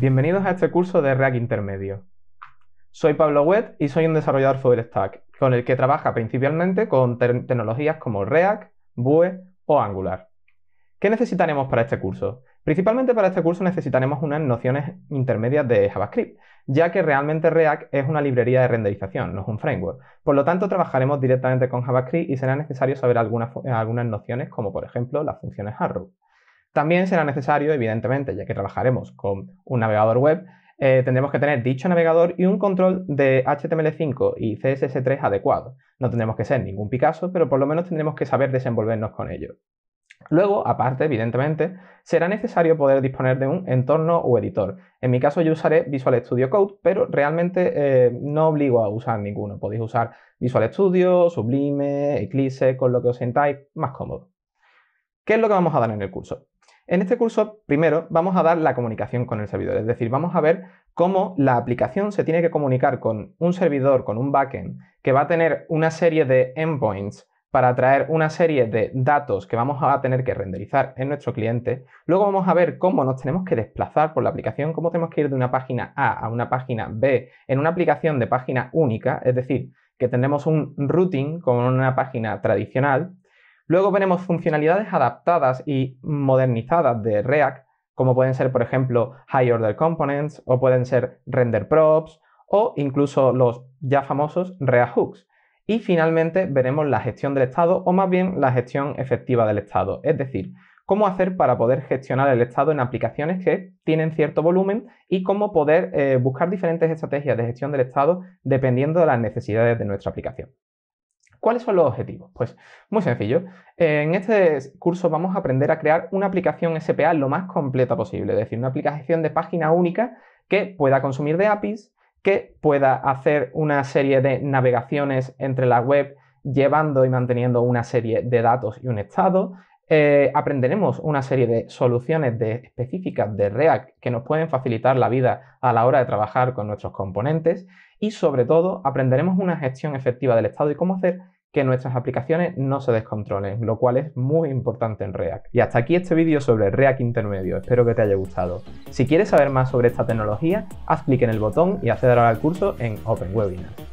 Bienvenidos a este curso de React Intermedio. Soy Pablo Wet y soy un desarrollador full stack, con el que trabaja principalmente con tecnologías como React, Vue o Angular. ¿Qué necesitaremos para este curso? Principalmente para este curso necesitaremos unas nociones intermedias de JavaScript, ya que realmente React es una librería de renderización, no es un framework. Por lo tanto, trabajaremos directamente con JavaScript y será necesario saber algunas, algunas nociones como por ejemplo las funciones arrow. También será necesario, evidentemente, ya que trabajaremos con un navegador web, eh, tendremos que tener dicho navegador y un control de HTML5 y CSS3 adecuado. No tendremos que ser ningún Picasso, pero por lo menos tendremos que saber desenvolvernos con ello. Luego, aparte, evidentemente, será necesario poder disponer de un entorno o editor. En mi caso yo usaré Visual Studio Code, pero realmente eh, no obligo a usar ninguno. Podéis usar Visual Studio, Sublime, Eclipse, con lo que os sentáis más cómodo. ¿Qué es lo que vamos a dar en el curso? En este curso, primero, vamos a dar la comunicación con el servidor, es decir, vamos a ver cómo la aplicación se tiene que comunicar con un servidor, con un backend, que va a tener una serie de endpoints para traer una serie de datos que vamos a tener que renderizar en nuestro cliente. Luego vamos a ver cómo nos tenemos que desplazar por la aplicación, cómo tenemos que ir de una página A a una página B en una aplicación de página única, es decir, que tendremos un routing como una página tradicional Luego veremos funcionalidades adaptadas y modernizadas de React, como pueden ser, por ejemplo, High Order Components, o pueden ser Render Props, o incluso los ya famosos React Hooks. Y finalmente veremos la gestión del estado, o más bien la gestión efectiva del estado, es decir, cómo hacer para poder gestionar el estado en aplicaciones que tienen cierto volumen y cómo poder eh, buscar diferentes estrategias de gestión del estado dependiendo de las necesidades de nuestra aplicación. ¿Cuáles son los objetivos? Pues muy sencillo. En este curso vamos a aprender a crear una aplicación SPA lo más completa posible, es decir, una aplicación de página única que pueda consumir de APIs, que pueda hacer una serie de navegaciones entre la web llevando y manteniendo una serie de datos y un estado, eh, aprenderemos una serie de soluciones específicas de React que nos pueden facilitar la vida a la hora de trabajar con nuestros componentes y sobre todo aprenderemos una gestión efectiva del estado y cómo hacer que nuestras aplicaciones no se descontrolen, lo cual es muy importante en React. Y hasta aquí este vídeo sobre React Intermedio, espero que te haya gustado. Si quieres saber más sobre esta tecnología, haz clic en el botón y accederá al curso en Webinar.